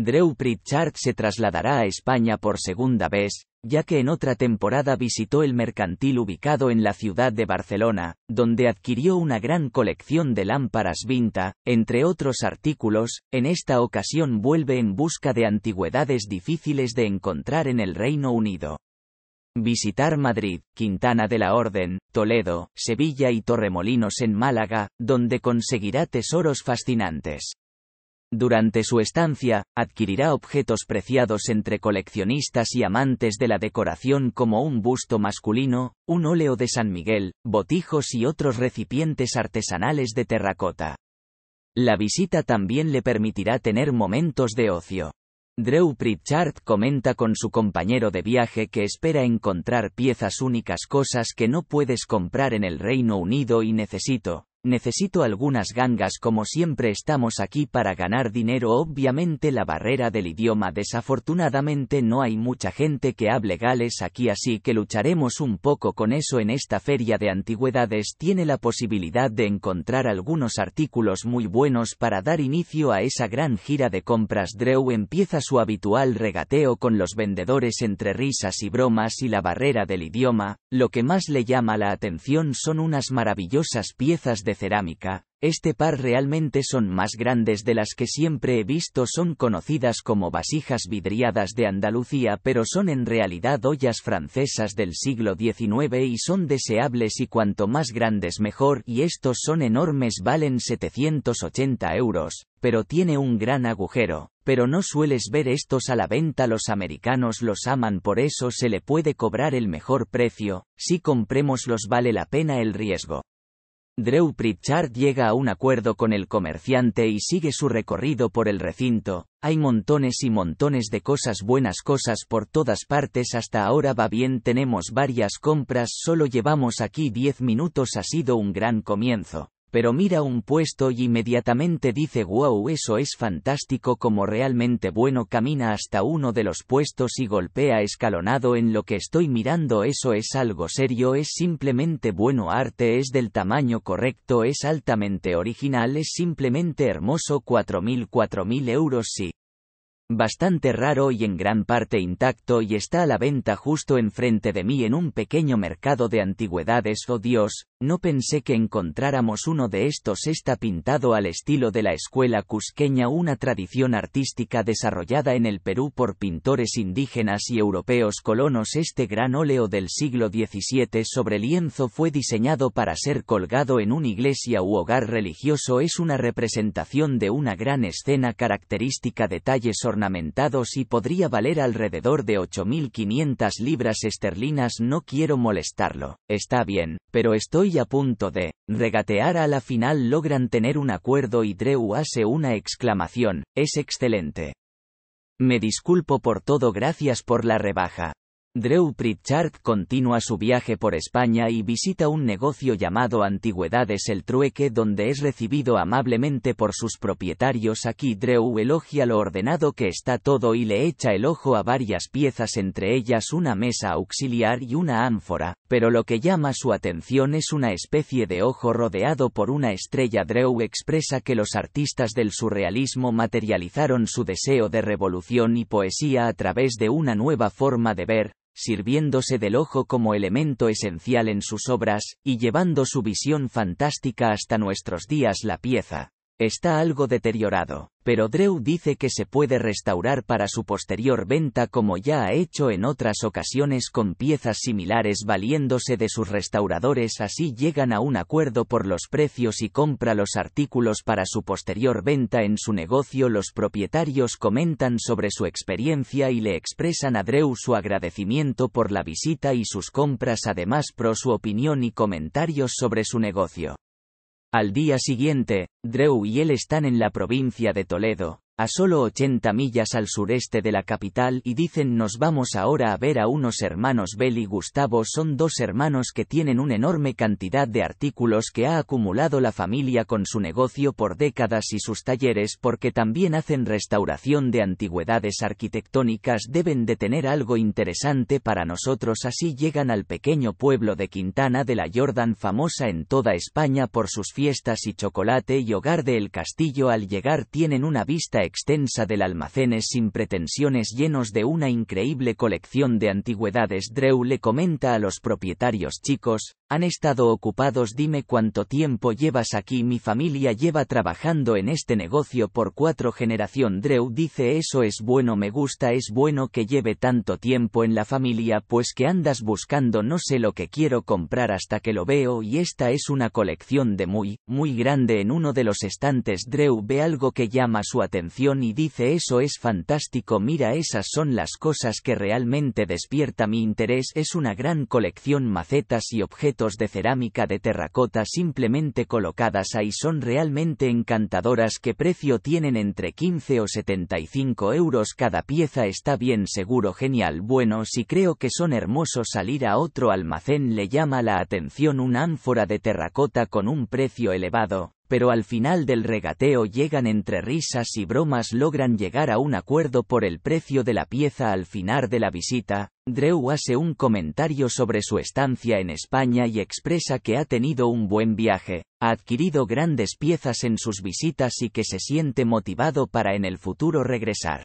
Drew Pritchard se trasladará a España por segunda vez, ya que en otra temporada visitó el mercantil ubicado en la ciudad de Barcelona, donde adquirió una gran colección de lámparas vinta, entre otros artículos, en esta ocasión vuelve en busca de antigüedades difíciles de encontrar en el Reino Unido. Visitar Madrid, Quintana de la Orden, Toledo, Sevilla y Torremolinos en Málaga, donde conseguirá tesoros fascinantes. Durante su estancia, adquirirá objetos preciados entre coleccionistas y amantes de la decoración como un busto masculino, un óleo de San Miguel, botijos y otros recipientes artesanales de terracota. La visita también le permitirá tener momentos de ocio. Drew Pritchard comenta con su compañero de viaje que espera encontrar piezas únicas cosas que no puedes comprar en el Reino Unido y necesito, Necesito algunas gangas como siempre estamos aquí para ganar dinero obviamente la barrera del idioma desafortunadamente no hay mucha gente que hable gales aquí así que lucharemos un poco con eso en esta feria de antigüedades tiene la posibilidad de encontrar algunos artículos muy buenos para dar inicio a esa gran gira de compras Drew empieza su habitual regateo con los vendedores entre risas y bromas y la barrera del idioma, lo que más le llama la atención son unas maravillosas piezas de cerámica, este par realmente son más grandes de las que siempre he visto son conocidas como vasijas vidriadas de Andalucía pero son en realidad ollas francesas del siglo XIX y son deseables y cuanto más grandes mejor y estos son enormes valen 780 euros, pero tiene un gran agujero, pero no sueles ver estos a la venta los americanos los aman por eso se le puede cobrar el mejor precio, si compremos los vale la pena el riesgo. Drew Pritchard llega a un acuerdo con el comerciante y sigue su recorrido por el recinto. Hay montones y montones de cosas buenas cosas por todas partes hasta ahora va bien tenemos varias compras solo llevamos aquí 10 minutos ha sido un gran comienzo pero mira un puesto y inmediatamente dice wow eso es fantástico como realmente bueno camina hasta uno de los puestos y golpea escalonado en lo que estoy mirando eso es algo serio es simplemente bueno arte es del tamaño correcto es altamente original es simplemente hermoso 4000 4000 euros sí bastante raro y en gran parte intacto y está a la venta justo enfrente de mí en un pequeño mercado de antigüedades. Oh Dios, no pensé que encontráramos uno de estos. Está pintado al estilo de la escuela cusqueña, una tradición artística desarrollada en el Perú por pintores indígenas y europeos colonos. Este gran óleo del siglo XVII sobre lienzo fue diseñado para ser colgado en una iglesia u hogar religioso. Es una representación de una gran escena característica de ornamentados y podría valer alrededor de 8.500 libras esterlinas. No quiero molestarlo, está bien, pero estoy a punto de regatear a la final. Logran tener un acuerdo y Drew hace una exclamación, es excelente. Me disculpo por todo, gracias por la rebaja. Drew Pritchard continúa su viaje por España y visita un negocio llamado Antigüedades El Trueque donde es recibido amablemente por sus propietarios. Aquí Drew elogia lo ordenado que está todo y le echa el ojo a varias piezas entre ellas una mesa auxiliar y una ánfora, pero lo que llama su atención es una especie de ojo rodeado por una estrella. Drew expresa que los artistas del surrealismo materializaron su deseo de revolución y poesía a través de una nueva forma de ver, sirviéndose del ojo como elemento esencial en sus obras, y llevando su visión fantástica hasta nuestros días la pieza. Está algo deteriorado pero Drew dice que se puede restaurar para su posterior venta como ya ha hecho en otras ocasiones con piezas similares valiéndose de sus restauradores así llegan a un acuerdo por los precios y compra los artículos para su posterior venta en su negocio los propietarios comentan sobre su experiencia y le expresan a Drew su agradecimiento por la visita y sus compras además pro su opinión y comentarios sobre su negocio. Al día siguiente, Drew y él están en la provincia de Toledo a solo 80 millas al sureste de la capital y dicen nos vamos ahora a ver a unos hermanos Bell y Gustavo son dos hermanos que tienen una enorme cantidad de artículos que ha acumulado la familia con su negocio por décadas y sus talleres porque también hacen restauración de antigüedades arquitectónicas deben de tener algo interesante para nosotros así llegan al pequeño pueblo de Quintana de la Jordan famosa en toda España por sus fiestas y chocolate y hogar del castillo al llegar tienen una vista extensa del almacenes sin pretensiones llenos de una increíble colección de antigüedades. Drew le comenta a los propietarios chicos, han estado ocupados dime cuánto tiempo llevas aquí mi familia lleva trabajando en este negocio por cuatro generaciones. Drew dice eso es bueno me gusta es bueno que lleve tanto tiempo en la familia pues que andas buscando no sé lo que quiero comprar hasta que lo veo y esta es una colección de muy, muy grande en uno de los estantes Drew ve algo que llama su atención y dice eso es fantástico mira esas son las cosas que realmente despierta mi interés es una gran colección macetas y objetos de cerámica de terracota simplemente colocadas ahí son realmente encantadoras que precio tienen entre 15 o 75 euros cada pieza está bien seguro genial bueno si creo que son hermosos salir a otro almacén le llama la atención una ánfora de terracota con un precio elevado, pero al final del regateo llegan entre risas y bromas logran llegar a un acuerdo por el precio de la pieza al final de la visita, Drew hace un comentario sobre su estancia en España y expresa que ha tenido un buen viaje, ha adquirido grandes piezas en sus visitas y que se siente motivado para en el futuro regresar.